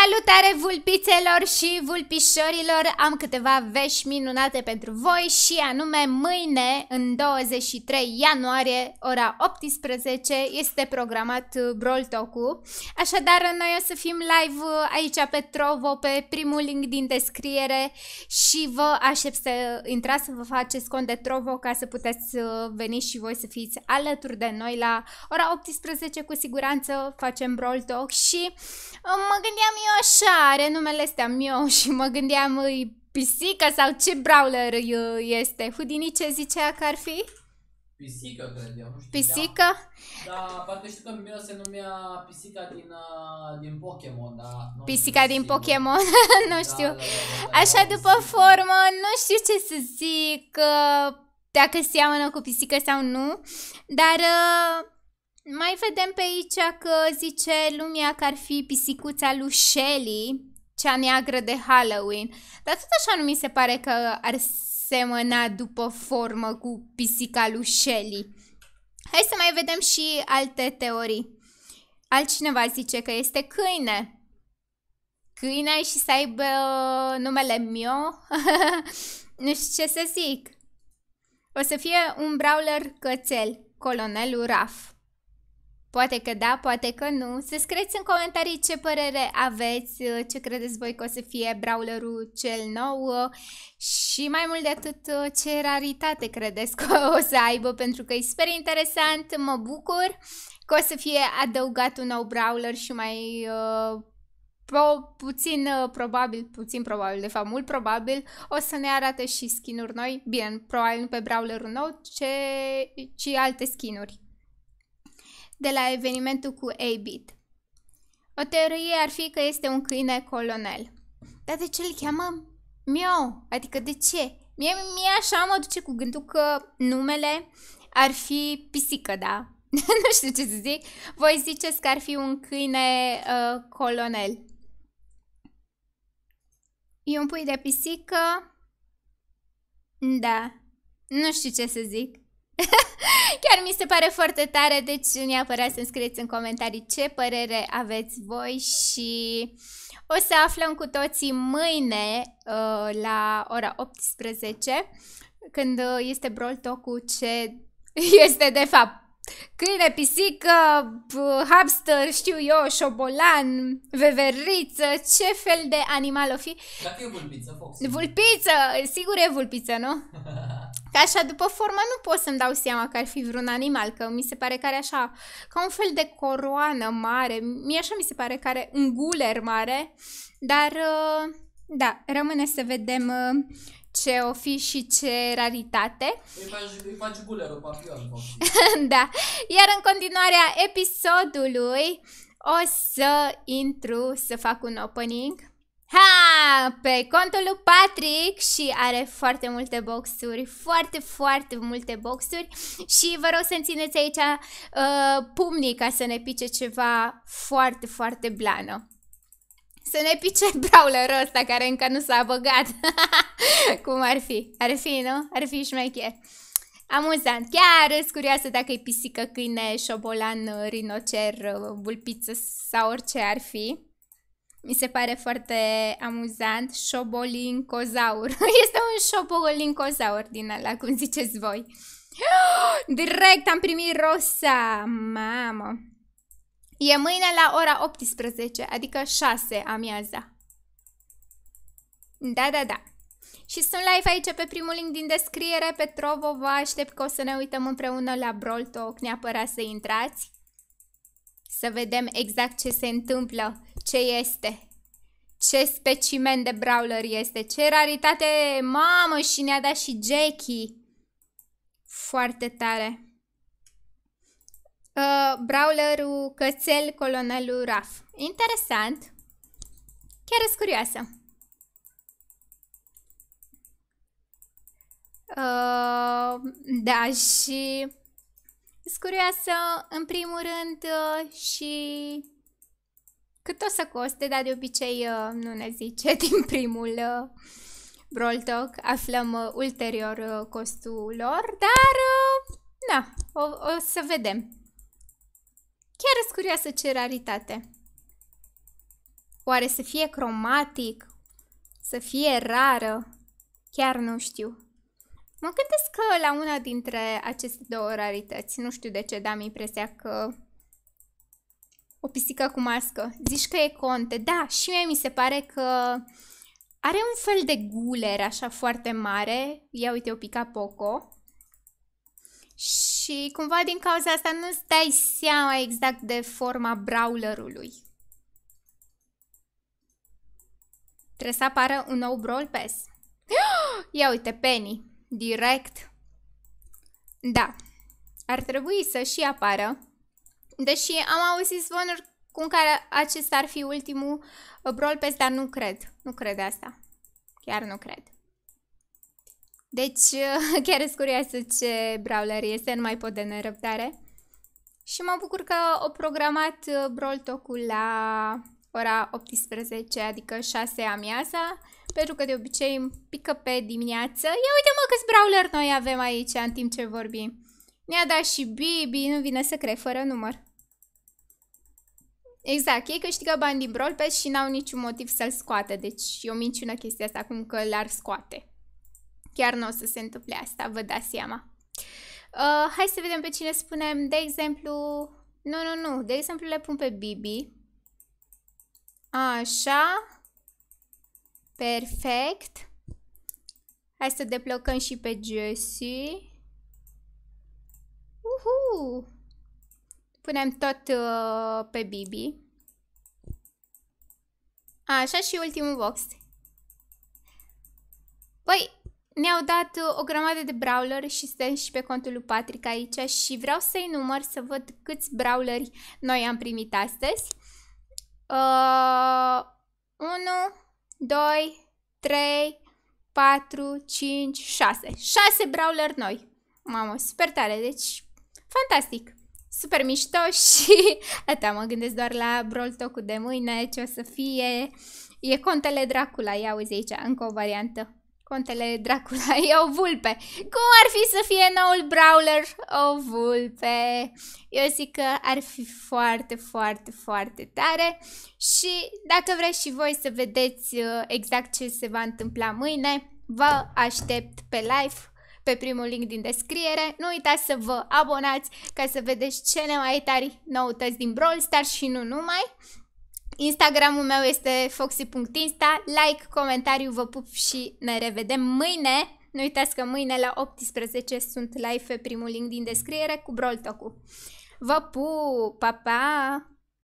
Salutare vulpițelor și vulpișorilor! Am câteva vești minunate pentru voi și anume mâine, în 23 ianuarie, ora 18, este programat Brawl talk -ul. Așadar, noi o să fim live aici pe Trovo, pe primul link din descriere și vă aștept să intrați să vă faceți cont de Trovo ca să puteți uh, veni și voi să fiți alături de noi la ora 18, cu siguranță facem Brawl Talk și uh, mă gândeam Mioșa, are numele astea Mio și mă gândeam, îi pisică sau ce brawler este? Houdini ce zicea că ar fi? Pisică, cred eu, nu știu. Pisică? Da, da parcă știu că Mio se numea pisica din, din Pokémon, da. Nu pisica din sigur. Pokémon, nu știu. Da, da, da, da, da, Așa da, după pisică. formă, nu știu ce să zic, dacă seamănă cu pisică sau nu, dar ă, mai vedem pe aici că zice lumea că ar fi pisicuța lui Shelly, cea neagră de Halloween. Dar tot așa nu mi se pare că ar semăna după formă cu pisica lui Shelly. Hai să mai vedem și alte teorii. Altcineva zice că este câine. Câine și să aibă uh, numele meu. nu știu ce să zic. O să fie un brawler cățel, colonelul Raf. Poate că da, poate că nu. Să scrieți în comentarii ce părere aveți, uh, ce credeți voi că o să fie brawlerul cel nou uh, și mai mult de atât uh, ce raritate credeți că o să aibă pentru că e super interesant, mă bucur că o să fie adăugat un nou brawler și mai uh, puțin uh, probabil, puțin probabil, de fapt mult probabil, o să ne arate și skinuri noi, bine, probabil nu pe brawlerul nou, ce, ci alte skinuri de la evenimentul cu Abit. O teorie ar fi că este un câine colonel. Dar de ce îl cheamă Miau? Adică de ce? Mie, mie așa mă duce cu gândul că numele ar fi pisică, da? nu știu ce să zic. Voi ziceți că ar fi un câine uh, colonel. E un pui de pisică. Da. Nu știu ce să zic. Chiar mi se pare foarte tare, deci neapărat să-mi scrieți în comentarii ce părere aveți voi și o să aflăm cu toții mâine uh, la ora 18 când uh, este Brawl Talk cu ce este de fapt câine, pisică, hamster, știu eu, șobolan, veveriță, ce fel de animal o fi? Dacă e vulpiță, Fox. Vulpiță, sigur e vulpiță, nu? Ca așa, după formă, nu pot să-mi dau seama că ar fi vreun animal, că mi se pare că are așa, ca un fel de coroană mare, mie așa mi se pare că are un guler mare, dar uh, da, rămâne să vedem uh, ce o fi și ce raritate. Îi faci, îi faci gulerul, papioară, Da, iar în continuarea episodului o să intru să fac un opening. Ha! pe contul lui Patrick și are foarte multe boxuri, foarte, foarte multe boxuri și vă rog să-mi țineți aici uh, pumnii ca să ne pice ceva foarte, foarte blană. Să ne pice brawlerul ăsta care încă nu s-a băgat. Cum ar fi? Ar fi, nu? Ar fi șmecher. Amuzant. Chiar sunt curioasă dacă e pisică, câine, șobolan, rinocer, vulpiță sau orice ar fi. Mi se pare foarte amuzant. Șobolincozaur. Este un șobolincozaur din ala, cum ziceți voi. Direct am primit rosa. Mamă. E mâine la ora 18, adică 6 amiaza. Da, da, da. Și sunt live aici pe primul link din descriere, pe Trovo, vă aștept că o să ne uităm împreună la Brawl Talk, neapărat să intrați, să vedem exact ce se întâmplă ce este. Ce specimen de brawler este. Ce raritate, mamă, și ne-a dat și Jackie. Foarte tare. Uh, brawlerul cățel colonelul Raf. Interesant. Chiar sunt curioasă. Uh, da, și sunt curioasă în primul rând uh, și o să coste, dar de obicei uh, nu ne zice din primul uh, Brawl Talk. Aflăm uh, ulterior costul lor, dar na, o, o să vedem. Chiar îți curioasă ce raritate. Oare să fie cromatic? Să fie rară? Chiar nu știu. Mă gândesc că la una dintre aceste două rarități, nu știu de ce, dar am impresia că o pisică cu mască. Zici că e conte. Da, și mie mi se pare că are un fel de guler așa foarte mare. Ia uite, o pica Poco. Și cumva din cauza asta nu-ți dai seama exact de forma brawlerului. Trebuie să apară un nou Brawl Pass. Ia uite, Penny. Direct. Da. Ar trebui să și apară. Deși am auzit zvonuri cum care acesta ar fi ultimul uh, Brawl Pass, dar nu cred. Nu cred asta. Chiar nu cred. Deci, uh, chiar sunt curioasă ce brawler este, nu mai pot de nerăbdare. Și mă bucur că o programat uh, Brawl Talk-ul la ora 18, adică 6 amiaza, pentru că de obicei îmi pică pe dimineață. Ia uite mă câți brawler noi avem aici în timp ce vorbim. Ne-a dat și Bibi, nu vine să cred, fără număr. Exact, ei câștigă bani din Brawl Pass și n-au niciun motiv să-l scoată, deci e o minciună chestia asta cum că l-ar scoate. Chiar nu o să se întâmple asta, vă dați seama. Uh, hai să vedem pe cine spunem, de exemplu... Nu, nu, nu, de exemplu le pun pe Bibi. Așa. Perfect. Hai să deplocăm și pe Jessie. Uhu! Punem tot uh, pe Bibi. Așa și ultimul box. Păi, ne-au dat uh, o grămadă de brawler și suntem și pe contul lui Patrick aici și vreau să-i număr să văd câți brawleri noi am primit astăzi. 1, 2, 3, 4, 5, 6. 6 brawler noi. Mamă, super tare, deci fantastic! super mișto și atâta, mă gândesc doar la Brawl talk de mâine, ce o să fie. E contele Dracula, ia uzi aici, încă o variantă. Contele Dracula e o vulpe. Cum ar fi să fie noul Brawler? O vulpe. Eu zic că ar fi foarte, foarte, foarte tare. Și dacă vreți și voi să vedeți uh, exact ce se va întâmpla mâine, vă aștept pe live pe primul link din descriere. Nu uitați să vă abonați ca să vedeți cele mai tari noutăți din Brawl Stars și nu numai. Instagramul meu este foxy.insta, like, comentariu, vă pup și ne revedem mâine. Nu uitați că mâine la 18 sunt live pe primul link din descriere cu Brawl Talk-ul. Vă pup! Pa, pa!